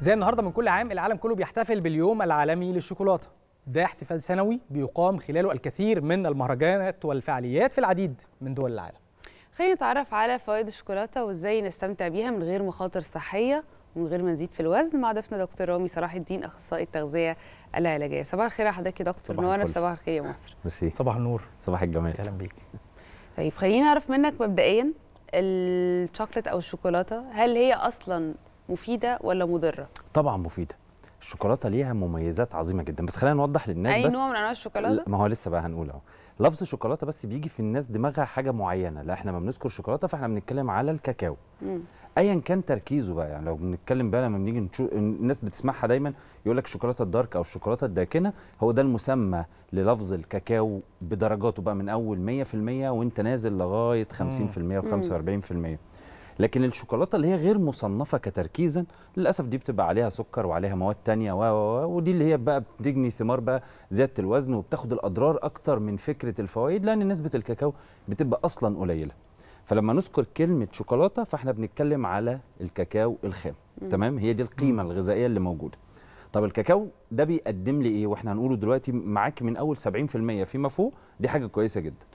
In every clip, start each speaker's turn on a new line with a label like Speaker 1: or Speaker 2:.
Speaker 1: زي النهارده من كل عام العالم كله بيحتفل باليوم العالمي للشوكولاته ده احتفال سنوي بيقام خلاله الكثير من المهرجانات والفعاليات في العديد من دول العالم
Speaker 2: خلينا نتعرف على فوائد الشوكولاته وازاي نستمتع بيها من غير مخاطر صحيه ومن غير ما نزيد في الوزن مع ضيفنا دكتور رامي صلاح الدين اخصائي التغذيه العلاجيه صباح الخير يا حضرتك يا دكتور نور صباح الخير يا مصر
Speaker 1: ميرسي صباح النور صباح الجمال اهلا بيك
Speaker 2: طيب خلينا نعرف منك مبدئيا الشوكولاته او الشوكولاته هل هي اصلا مفيده ولا مضره
Speaker 3: طبعا مفيده الشوكولاته ليها مميزات عظيمه جدا بس خلينا نوضح للناس اي بس نوع من
Speaker 2: انواع الشوكولاته ما
Speaker 3: هو لسه بقى هنقول اهو لفظ الشوكولاته بس بيجي في الناس دماغها حاجه معينه لا احنا ما بنذكر شوكولاته فاحنا بنتكلم على الكاكاو ايا كان تركيزه بقى يعني لو بنتكلم بقى لما بنيجي نشو... الناس بتسمعها دايما يقول لك الشوكولاته الدارك او الشوكولاته الداكنه هو ده المسمى للفظ الكاكاو بدرجاته بقى من اول 100% وانت نازل لغايه 50% و45% لكن الشوكولاته اللي هي غير مصنفه كتركيزا للاسف دي بتبقى عليها سكر وعليها مواد تانية و ودي اللي هي بقى بتجني ثمار بقى زياده الوزن وبتاخد الاضرار اكتر من فكره الفوائد لان نسبه الكاكاو بتبقى اصلا قليله فلما نذكر كلمه شوكولاته فاحنا بنتكلم على الكاكاو الخام تمام هي دي القيمه الغذائيه اللي موجوده طب الكاكاو ده بيقدم لي ايه واحنا هنقوله دلوقتي معاك من اول 70% فيما فوق دي حاجه كويسه جدا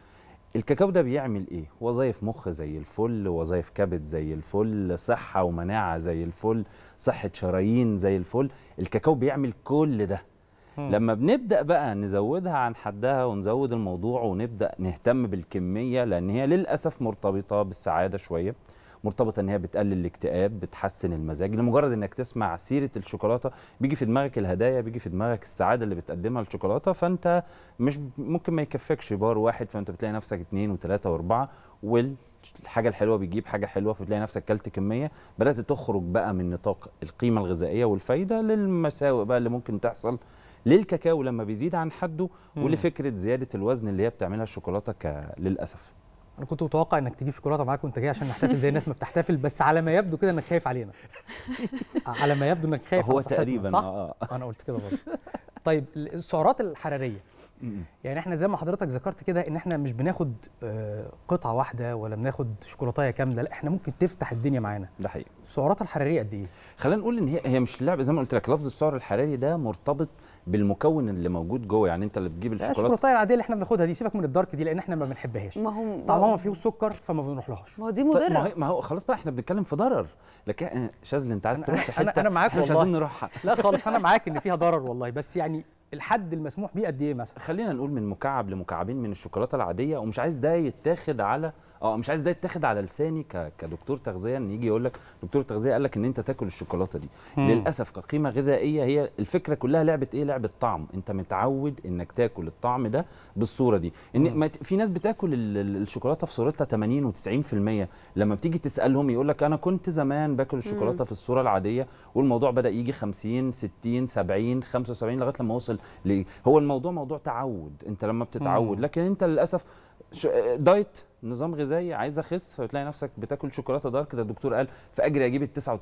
Speaker 3: الكاكاو ده بيعمل ايه وظايف مخ زي الفل وظايف كبد زي الفل صحه ومناعه زي الفل صحه شرايين زي الفل الكاكاو بيعمل كل ده هم. لما بنبدا بقى نزودها عن حدها ونزود الموضوع ونبدا نهتم بالكميه لان هي للاسف مرتبطه بالسعاده شويه مرتبطه ان هي بتقلل الاكتئاب بتحسن المزاج لمجرد انك تسمع سيره الشوكولاته بيجي في دماغك الهدايا بيجي في دماغك السعاده اللي بتقدمها الشوكولاته فانت مش ممكن ما يكفكش بار واحد فانت بتلاقي نفسك اثنين وثلاثه واربعه وال الحاجه الحلوه بتجيب حاجه حلوه فبتلاقي نفسك كلت كميه بدات تخرج بقى من نطاق القيمه الغذائيه والفايده للمساوئ بقى اللي ممكن تحصل للكاكاو لما بيزيد عن حده ولفكره زياده الوزن اللي هي بتعملها الشوكولاته للاسف
Speaker 1: انا كنت متوقع انك تجيب شوكولاته معاك وانت جاي عشان نحتفل زي الناس ما بتحتفل بس على ما يبدو كده انك خايف علينا على ما يبدو انك خايف هو تقريبا صح آه. انا قلت كده برضه طيب السعرات الحراريه يعني احنا زي ما حضرتك ذكرت كده ان احنا مش بناخد آه، قطعه واحده ولا بناخد
Speaker 3: شوكولاتايه كامله لا احنا ممكن تفتح الدنيا معانا ده حقيقي سعراتها الحراريه قد ايه خلينا نقول ان هي هي مش لعبه زي ما قلت لك لفظ السعر الحراري ده مرتبط بالمكون اللي موجود جوه يعني انت اللي بتجيب الشوكولاته الشوكولاته
Speaker 1: العاديه اللي احنا بناخدها دي سيبك من الدارك دي لان احنا ما بنحبهاش ما هو طعمها فيه سكر فما بنروحلهاش ما هو دي طيب، مضره ما, ما هو خلاص بقى احنا بنتكلم في ضرر لكن آه، شاذل انت عايز تروح حته انا, أنا معاك والله مش عايزين نروحها لا خالص انا معاك
Speaker 3: ان فيها ضرر والله بس يعني الحد المسموح بيه قد ايه مثلا خلينا نقول من مكعب لمكعبين من الشوكولاته العاديه ومش عايز ده يتاخد على اه مش عايز ده يتاخد على لساني كدكتور تغذيه ان يجي يقول لك دكتور التغذيه قال لك ان انت تاكل الشوكولاته دي مم. للاسف كقيمه غذائيه هي الفكره كلها لعبه ايه لعبه طعم انت متعود انك تاكل الطعم ده بالصوره دي ان في ناس بتاكل الشوكولاته في صورتها 80 و90% لما بتيجي تسالهم يقول لك انا كنت زمان باكل الشوكولاته في الصوره العاديه والموضوع بدا يجي 50 60 70 75 لغايه لما وصل ل هو الموضوع موضوع تعود انت لما بتتعود لكن انت للاسف دايت نظام غذائي عايز اخس فتلاقي نفسك بتاكل شوكولاته دارك ده الدكتور قال في اجري اجيب ال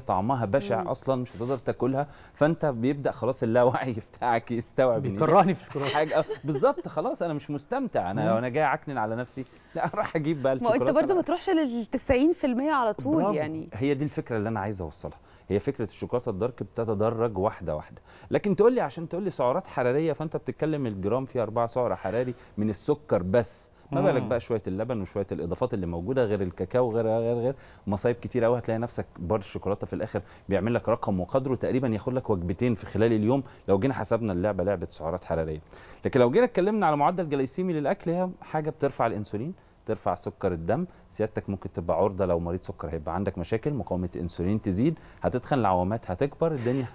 Speaker 3: 99% طعمها بشع مم. اصلا مش هتقدر تاكلها فانت بيبدا خلاص اللاوعي بتاعك يستوعب بيكرهني في الشوكولاته حاجه بالظبط خلاص انا مش مستمتع انا مم. انا جاي عكنن على نفسي لا اروح اجيب بقى الشوكولاته ما انت برضه ما
Speaker 2: تروحش لل 90% على طول برافو. يعني
Speaker 3: هي دي الفكره اللي انا عايز اوصلها هي فكره الشوكولاته الدارك بتتدرج واحده واحده لكن تقول لي عشان تقول لي سعرات حراريه فانت بتتكلم الجرام فيه اربعه سعر حراري من السكر بس ما بالك بقى شويه اللبن وشويه الاضافات اللي موجوده غير الكاكاو غير غير غير مصايب كتير قوي هتلاقي نفسك بار الشوكولاته في الاخر بيعمل لك رقم وقدره تقريبا ياخد لك وجبتين في خلال اليوم لو جينا حسبنا اللعبه لعبه سعرات حراريه لكن لو جينا اتكلمنا على معدل جليسيمي للاكل هي حاجه بترفع الانسولين ترفع سكر الدم سيادتك ممكن تبقى عرضه لو مريض سكر هيبقى عندك مشاكل مقاومه الانسولين تزيد هتتخن العوامات هتكبر الدنيا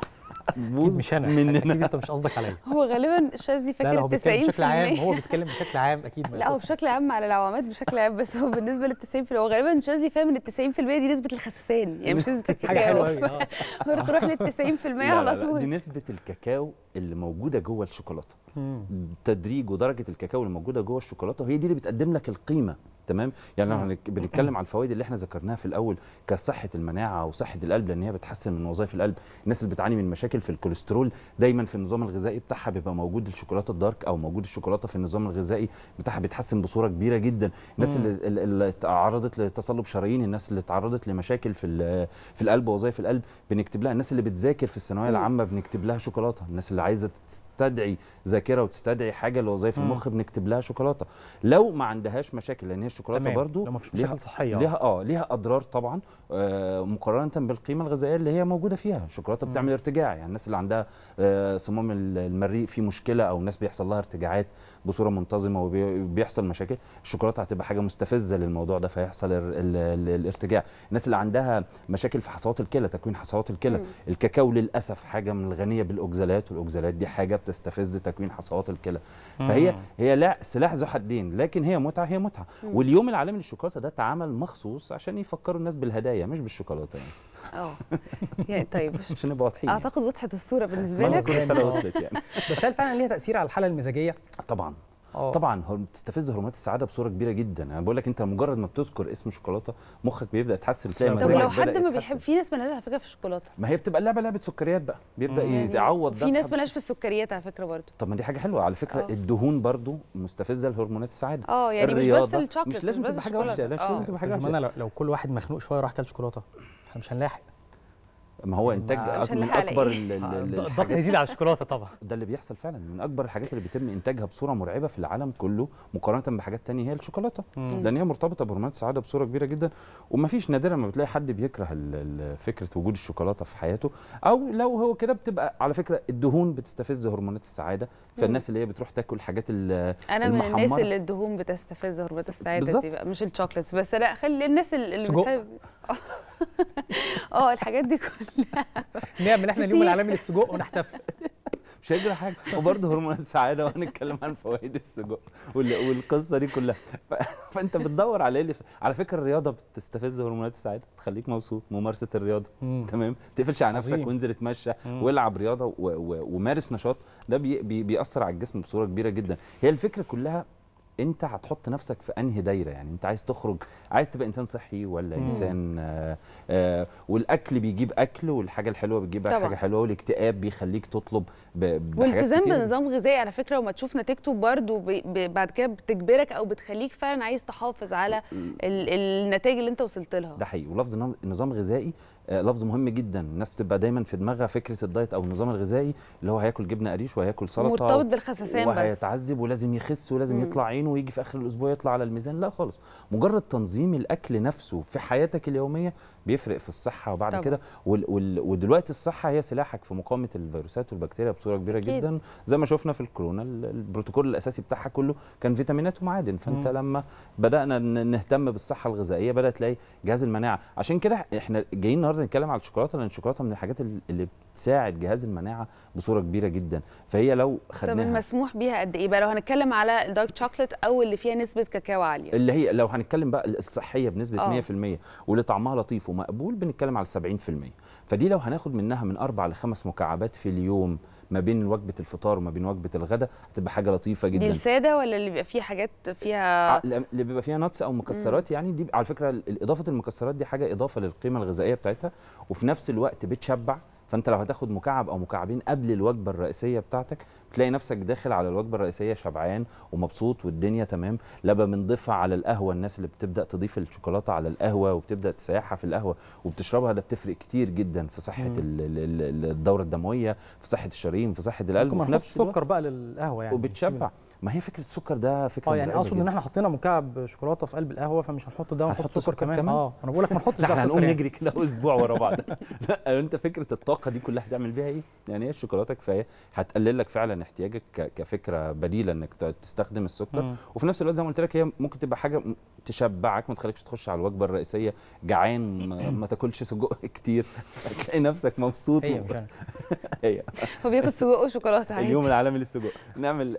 Speaker 3: بوز مش انا مننا اكيد انت مش قصدك عليا
Speaker 2: هو غالبا الشاش دي فاكر 90% لا, هو بيتكلم بشكل عام هو بيتكلم
Speaker 1: بشكل عام اكيد لا هو
Speaker 2: بشكل عام على العوامات بشكل عام بس هو بالنسبه لل 90% هو غالبا الشاش دي فاهم ان ال 90% دي نسبه الخسسان يعني مش نسبه الكاكاو حاجه حلوه تروح لل 90% على طول دي
Speaker 3: نسبه الكاكاو اللي موجوده جوه الشوكولاته تدريج ودرجه الكاكاو اللي موجوده جوه الشوكولاته هي دي اللي بتقدم لك القيمه تمام يعني احنا بنتكلم على الفوائد اللي احنا ذكرناها في الاول كصحه المناعه وصحه القلب لان هي بتحسن من وظائف القلب الناس اللي بتعاني من مشاكل في الكوليسترول دايما في النظام الغذائي بتاعها بيبقى موجود الشوكولاته الدارك او موجود الشوكولاته في النظام الغذائي بتاعها بيتحسن بصوره كبيره جدا الناس اللي, اللي تعرضت لتصلب شرايين الناس اللي تعرضت لمشاكل في في القلب ووظائف القلب بنكتب لها الناس اللي بتذاكر في الثانويه العامه بنكتب لها شوكولاته الناس اللي عايزه تستدعي ذاكره وتستدعي حاجه لوظائف المخ بنكتب لها شوكولاته لو ما عندهاش مشاكل لان هي الشوكولاته تمام. برضو ليها صحيه ليها اه ليها اضرار طبعا آه مقارنه بالقيمه الغذائيه اللي هي موجوده فيها الشوكولاته بتعمل ارتجاع يعني الناس اللي عندها آه صمام المريء في مشكله او الناس بيحصل لها ارتجاعات بصوره منتظمه وبيحصل مشاكل الشوكولاته هتبقى حاجه مستفزه للموضوع ده فيحصل الارتجاع الناس اللي عندها مشاكل في حصوات الكلى تكوين حصوات الكلى الكاكاو للاسف حاجه من الغنيه بالاوكسالات والاوكسالات دي حاجه بتستفز تكوين حصوات الكلى فهي هي لا سلاح ذو حدين لكن هي متعه هي متعه واليوم العالمي للشوكولاته ده اتعمل مخصوص عشان يفكروا الناس بالهدايا مش بالشوكولاته يعني
Speaker 2: اه يعني طيب
Speaker 3: عشان نبقى واضحين يعني.
Speaker 2: اعتقد وضحت الصوره بالنسبه لك يعني
Speaker 3: بس هل فعلا ليها تاثير على الحاله المزاجيه؟ طبعا أوه. طبعا بتستفز هرمونات السعاده بصوره كبيره جدا انا بقول لك انت مجرد ما بتذكر اسم شوكولاته مخك بيبدا يتحسن بتلاقي طب لو حد ما بيحب
Speaker 2: في ناس مالهاش على فكره في الشوكولاته
Speaker 3: ما هي بتبقى اللعبه لعبه سكريات بقى بيبدا يعني يعوض ده في ناس
Speaker 2: مالهاش في السكريات على فكره برضه
Speaker 3: طب ما دي حاجه حلوه على فكره أوه. الدهون برضه مستفزه لهرمونات السعاده اه يعني مش بس الشوكولاته مش لازم تبقى حاجه وحشه لازم
Speaker 2: تبقى حاجه
Speaker 1: لو كل واحد مخنوق شويه راح كل شوكولاته احنا مش هنلاحق
Speaker 3: ما هو انتاج من اكبر إيه؟ الضغط هيزيد آه، على الشوكولاته طبعا ده اللي بيحصل فعلا من اكبر الحاجات اللي بيتم انتاجها بصوره مرعبه في العالم كله مقارنه بحاجات تانية هي الشوكولاته لان هي مرتبطه بهرمونات السعاده بصوره كبيره جدا ومفيش نادرا ما بتلاقي حد بيكره فكره وجود الشوكولاته في حياته او لو هو كده بتبقى على فكره الدهون بتستفز هرمونات السعاده فالناس اللي هي بتروح تاكل حاجات انا من الناس اللي
Speaker 2: الدهون بتستفز هرمونات السعاده دي بقى مش الشوكولاتس بس لا خلي الناس اللي, اللي اه الحاجات دي كلها
Speaker 3: نعمل احنا اليوم العالمي للسجق ونحتفل مش هيجرى حاجه وبرضه هرمونات السعاده وهنتكلم عن فوائد السجق والقصه دي كلها فانت بتدور على ايه على فكره الرياضه بتستفز هرمونات السعاده تخليك مبسوط ممارسه الرياضه مم. تمام ما تقفلش على نفسك وانزل اتمشى والعب رياضه ومارس نشاط ده بي بي بيأثر على الجسم بصوره كبيره جدا هي الفكره كلها انت هتحط نفسك في انهي دايره يعني انت عايز تخرج عايز تبقى انسان صحي ولا مم. انسان آآ آه، آآ آه، والاكل بيجيب اكل والحاجه الحلوه بتجيب حاجه حلوه والاكتئاب بيخليك تطلب والتزام بنظام
Speaker 2: غذائي على فكره وما تشوف نتيجته برده بعد كده بتجبرك او بتخليك فعلا عايز تحافظ على النتائج اللي انت وصلت لها
Speaker 3: ده حقيقي ولفظ نظام غذائي آه، لفظ مهم جدا الناس بتبقى دايما في دماغها فكره الدايت او النظام الغذائي اللي هو هياكل جبنه قريش وهياكل سلطه مرتبط بالخساسان بس وهيتعذب ولازم يخس ولازم مم. يطلع عين عينه ويجي في اخر الاسبوع يطلع على الميزان لا خالص مجرد تنظيم الاكل نفسه في حياتك اليوميه بيفرق في الصحه وبعد كده ودلوقتي الصحه هي سلاحك في مقاومه الفيروسات والبكتيريا بصوره كبيره أكيد. جدا زي ما شفنا في الكورونا البروتوكول الاساسي بتاعها كله كان فيتامينات ومعادن فانت مم. لما بدانا نهتم بالصحه الغذائيه بدا تلاقي جهاز المناعه عشان كده احنا جايين النهارده نتكلم على الشوكولاته لان الشوكولاته من الحاجات اللي بتساعد جهاز المناعه بصوره كبيره جدا فهي لو خدناها طب
Speaker 2: المسموح بيها قد ايه بقى لو هنتكلم على الدارك شوكليت او اللي فيها نسبه كاكاو عاليه
Speaker 3: اللي هي لو هنتكلم بقى الصحيه بنسبه أوه. 100% واللي طعمها لطيف ومقبول بنتكلم على 70% فدي لو هناخد منها من أربع لخمس مكعبات في اليوم ما بين وجبه الفطار وما بين وجبه الغداء هتبقى حاجه لطيفه جدا دي
Speaker 2: الساده ولا اللي بيبقى فيه حاجات فيها آه،
Speaker 3: اللي بيبقى فيها نتس او مكسرات مم. يعني دي على فكره اضافه المكسرات دي حاجه اضافه للقيمه الغذائيه بتاعتها وفي نفس الوقت بتشبع فانت لو هتاخد مكعب او مكعبين قبل الوجبه الرئيسيه بتاعتك بتلاقي نفسك داخل على الوجبه الرئيسيه شبعان ومبسوط والدنيا تمام لا بنضيفها على القهوه الناس اللي بتبدا تضيف الشوكولاته على القهوه وبتبدا تسيحها في القهوه وبتشربها ده بتفرق كتير جدا في صحه الدوره الدمويه في صحه الشرايين في صحه القلب وفي نفس السكر
Speaker 1: بقى للقهوه يعني وبتشبع
Speaker 3: ما هي فكره السكر ده فكره اه يعني اقصد ان احنا
Speaker 1: حطينا مكعب شوكولاته في قلب القهوه فمش هنحط ده ونحط سكر, سكر كمان. كمان اه انا بقول لك ما نحطش ده هنقوم يعني. نجري كده اسبوع ورا بعض
Speaker 3: لا انت فكره الطاقه دي كلها هتعمل بيها ايه؟ يعني هي الشوكولاته كفايه هتقلل لك فعلا احتياجك كفكره بديله انك تستخدم السكر وفي نفس الوقت زي ما قلت لك هي ممكن تبقى حاجه تشبعك ما تخليكش تخش على الوجبه الرئيسيه جعان ما تاكلش سجق كتير هتلاقي نفسك مبسوط هي مش هي هو بياكل سجق
Speaker 2: وشوكولاته عادي اليوم
Speaker 3: العالمي للسجق نعمل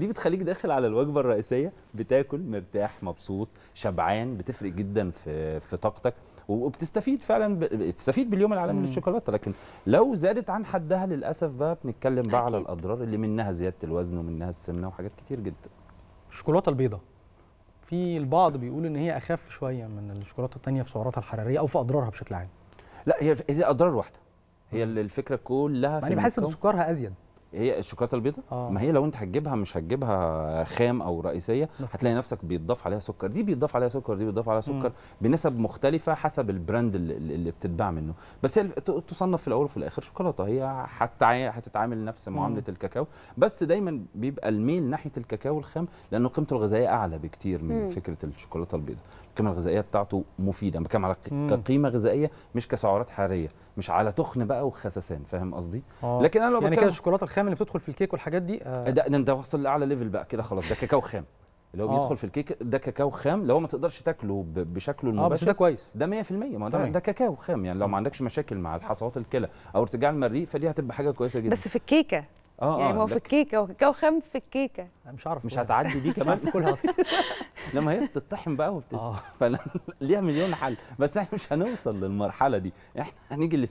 Speaker 3: فدي بتخليك داخل على الوجبه الرئيسيه بتاكل مرتاح مبسوط شبعان بتفرق جدا في في طاقتك وبتستفيد فعلا بتستفيد باليوم العالمي للشوكولاته لكن لو زادت عن حدها للاسف بقى بنتكلم بقى على الاضرار اللي منها زياده الوزن ومنها السمنه وحاجات كتير جدا الشوكولاته البيضاء في البعض بيقول ان هي اخف
Speaker 1: شويه من الشوكولاته الثانيه في سعراتها الحراريه او في اضرارها بشكل عام
Speaker 3: لا هي هي اضرار واحده هي الفكره كلها في انا بحس ان
Speaker 1: سكرها ازيد
Speaker 3: هي الشوكولاته البيضاء آه. ما هي لو انت هتجيبها مش هتجيبها خام او رئيسيه مفهوم. هتلاقي نفسك بيتضاف عليها سكر دي بيتضاف عليها سكر دي بيتضاف عليها سكر مم. بنسب مختلفه حسب البراند اللي, اللي بتتباع منه بس هي تصنف في الاول وفي الاخر شوكولاته هي هتتعامل نفس معامله مم. الكاكاو بس دايما بيبقى الميل ناحيه الكاكاو الخام لانه قيمته الغذائيه اعلى بكتير من مم. فكره الشوكولاته البيضاء القيمه الغذائيه بتاعته مفيده يعني بتكلم على كقيمه غذائيه مش كسعرات حراريه مش على تخن بقى وخسسان فاهم قصدي آه. لكن انا لو يعني كده
Speaker 1: الشوكولاته الخام اللي بتدخل في الكيك والحاجات دي آه. ده
Speaker 3: ده وصل لاعلى ليفل بقى كده خلاص ده كاكاو خام اللي هو آه. بيدخل في الكيك ده كاكاو خام لو ما تقدرش تاكله بشكله المباشر اه بس ده كويس ده 100% ما ده, ده كاكاو خام يعني لو ما آه. عندكش مشاكل مع الحصوات الكلى او ارتجاع المريء فدي هتبقى حاجه كويسه جدا بس في الكيكه اه يعني ما هو آه، في
Speaker 2: الكيكه هو كاكاو خام في الكيكه
Speaker 3: انا مش عارف مش هتعدي دي كمان في كلها اصلا لما هي بتطحن بقى وبت اه ليها مليون حل بس احنا مش هنوصل للمرحله دي احنا هنيجي لل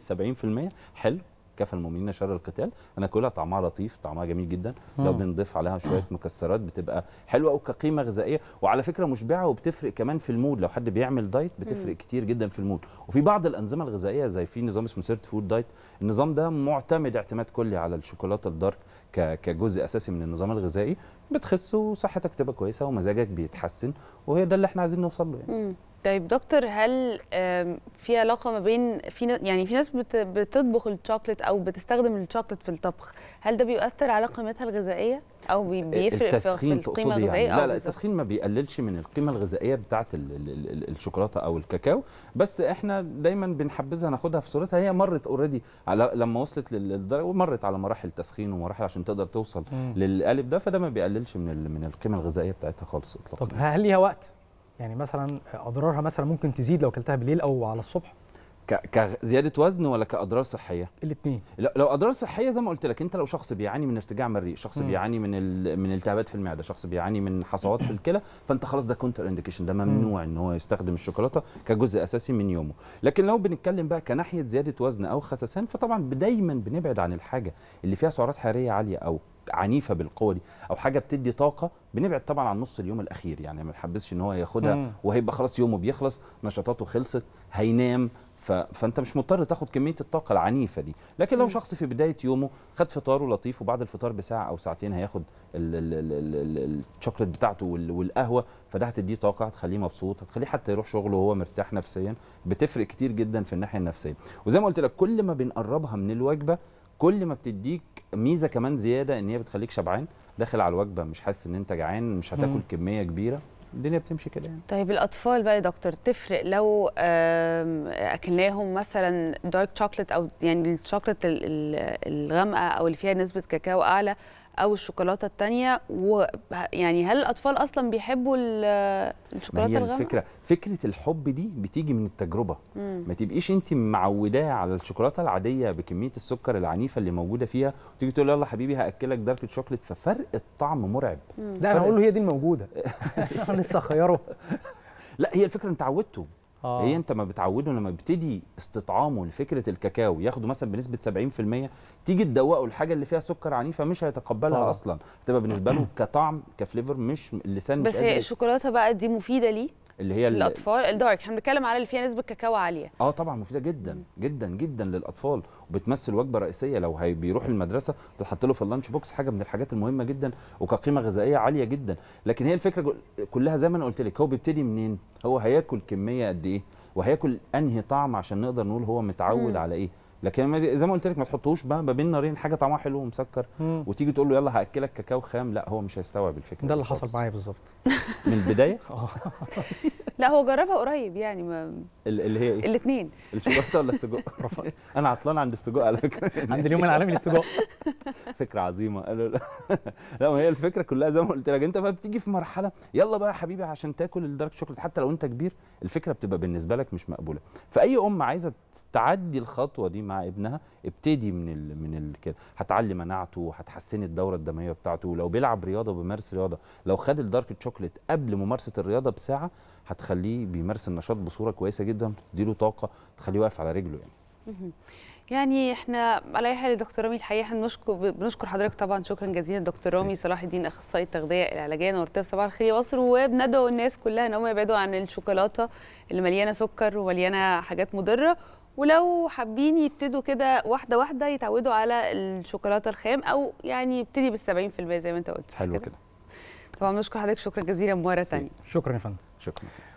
Speaker 3: 70% حلو كفى المؤمنين شر القتال انا كلها طعمها لطيف طعمها جميل جدا مم. لو بنضيف عليها شويه مكسرات بتبقى حلوه وكقيمه غذائيه وعلى فكره مشبعه وبتفرق كمان في المود لو حد بيعمل دايت بتفرق مم. كتير جدا في المود وفي بعض الانظمه الغذائيه زي في نظام اسمه سيرت فود دايت النظام ده معتمد اعتماد كلي على الشوكولاته الدارك كجزء اساسي من النظام الغذائي بتخس وصحتك تبقى كويسه ومزاجك بيتحسن وهي ده اللي احنا عايزين نوصل له
Speaker 2: يعني. طيب دكتور هل في علاقه ما بين في يعني في ناس بتطبخ الشوكليت او بتستخدم الشوكليت في الطبخ هل ده بيؤثر على قيمتها الغذائيه او آه، بيفرق في القيمه يعني. الغذائيه يعني. لا لا التسخين
Speaker 3: ما بيقللش من القيمه الغذائيه بتاعه الشوكولاته او الكاكاو بس احنا دايما بنحبذها ناخدها في صورتها هي مرت اوريدي على لما وصلت للدرجه ومرت على مراحل تسخين ومراحل عشان تقدر توصل م. للقالب ده فده ما بيقللش من من القيمه الغذائيه بتاعتها خالص اطلاقا طب
Speaker 1: هل ليها وقت يعني مثلا اضرارها مثلا ممكن تزيد لو اكلتها بالليل او على الصبح
Speaker 3: كزياده وزن ولا كاضرار صحيه الاثنين لو اضرار صحيه زي ما قلت لك انت لو شخص بيعاني من ارتجاع مريء شخص م. بيعاني من ال... من التهابات في المعده شخص بيعاني من حصوات في الكلى فانت خلاص ده كونتر انديكيشن ده ممنوع ان هو يستخدم الشوكولاته كجزء اساسي من يومه لكن لو بنتكلم بقى كناحيه زياده وزن او خسسان فطبعا دايما بنبعد عن الحاجه اللي فيها سعرات حراريه عاليه او عنيفه بالقوه دي او حاجه بتدي طاقه بنبعد طبعا عن نص اليوم الاخير يعني ما نحبسش ان هو ياخدها وهيبقى خلاص يومه بيخلص نشاطاته خلصت هينام ف... فانت مش مضطر تاخد كميه الطاقه العنيفه دي لكن لو شخص في بدايه يومه خد فطاره لطيف وبعد الفطار بساعه او ساعتين هياخد الشوكليت بتاعته والقهوه فده هتديه طاقه هتخليه مبسوط هتخليه حتى يروح شغله وهو مرتاح نفسيا بتفرق كتير جدا في الناحيه النفسيه وزي ما قلت لك كل ما بنقربها من الوجبه كل ما بتديك ميزه كمان زياده ان هي بتخليك شبعان داخل على الوجبه مش حاسس ان انت جعان مش هتاكل مم. كميه كبيره الدنيا بتمشي كده يعني
Speaker 2: طيب الاطفال بقى يا دكتور تفرق لو اكلناهم مثلا دارك شوكليت او يعني الشوكليت الغامقه او اللي فيها نسبه كاكاو اعلى او الشوكولاته الثانيه ويعني هل الاطفال اصلا بيحبوا الشوكولاته الغامقه الفكره
Speaker 3: فكره الحب دي بتيجي من التجربه مم. ما تبقيش انت معوداه على الشوكولاته العاديه بكميه السكر العنيفه اللي موجوده فيها وتيجي تقول يلا حبيبي هاكلك دارك شوكليت ففرق الطعم مرعب لا انا اقول له هي دي الموجوده انا لسه خيره لا هي الفكره انت عودته آه. هي انت ما بتعوده لما بتدي استطعامه لفكره الكاكاو ياخده مثلا بنسبه 70% تيجي تدوقه الحاجه اللي فيها سكر عنيفه مش هيتقبلها آه. اصلا هتبقى بالنسبه له كطعم كفليفر مش اللسان بس مش هي
Speaker 2: الشوكولاته بقى دي مفيده ليه
Speaker 3: اللي هي الاطفال
Speaker 2: الدارك احنا بنتكلم على اللي فيها نسبه كاكاو عاليه
Speaker 3: اه طبعا مفيده جدا جدا جدا للاطفال وبتمثل وجبه رئيسيه لو هي بيروح المدرسه تتحط له في اللانش بوكس حاجه من الحاجات المهمه جدا وكقيمه غذائيه عاليه جدا لكن هي الفكره كلها زي ما انا قلت لك هو بيبتدي منين هو هياكل كميه قد ايه وهياكل انهي طعم عشان نقدر نقول هو متعود مم. على ايه لكن زي ما قلت لك ما تحطوش بقى ما بين نارين حاجه طعمها حلو ومسكر مم. وتيجي تقول له يلا هاكلك كاكاو خام لا هو مش هيستوعب الفكره ده اللي حصل معايا بالظبط من البدايه آه.
Speaker 2: لا هو جربها قريب يعني ما اللي هي ايه الاثنين
Speaker 3: الشوكولاته ولا السجق انا عطلان عند السجق على فكره عند اليوم العالمي للسجق فكره عظيمه قالوا لا ما هي الفكره كلها زي ما قلت لك انت بقى بتيجي في مرحله يلا بقى يا حبيبي عشان تاكل الدارك شوكليت حتى لو انت كبير الفكره بتبقى بالنسبه لك مش مقبوله فاي ام عايزه تعدي الخطوه دي مع ابنها ابتدي من ال من ال كده هتعلي مناعته هتحسني الدوره الدمويه بتاعته لو بيلعب رياضه بيمارس رياضه لو خد الدارك تشوكلت قبل ممارسه الرياضه بساعه هتخليه بيمارس النشاط بصوره كويسه جدا تديله طاقه تخليه واقف على رجله
Speaker 2: يعني يعني احنا على اي حال دكتور رامي الحقيقه بنشكر بنشكر حضرتك طبعا شكرا جزيلا دكتور رامي صلاح الدين اخصائي التغذيه العلاجيه نورتيه صباح الخير يا مصر وبندعو الناس كلها ان هم يبعدوا عن الشوكولاته اللي مليانه سكر ومليانه حاجات مضره ولو حابين يبتدوا كده واحده واحده يتعودوا على الشوكولاته الخام او يعني يبتدي بال 70% زي ما انت قلت حلو كده طبعا نشكر حضرتك شكرا جزيلا مره ثانيه
Speaker 1: شكرا يا فندم شكرا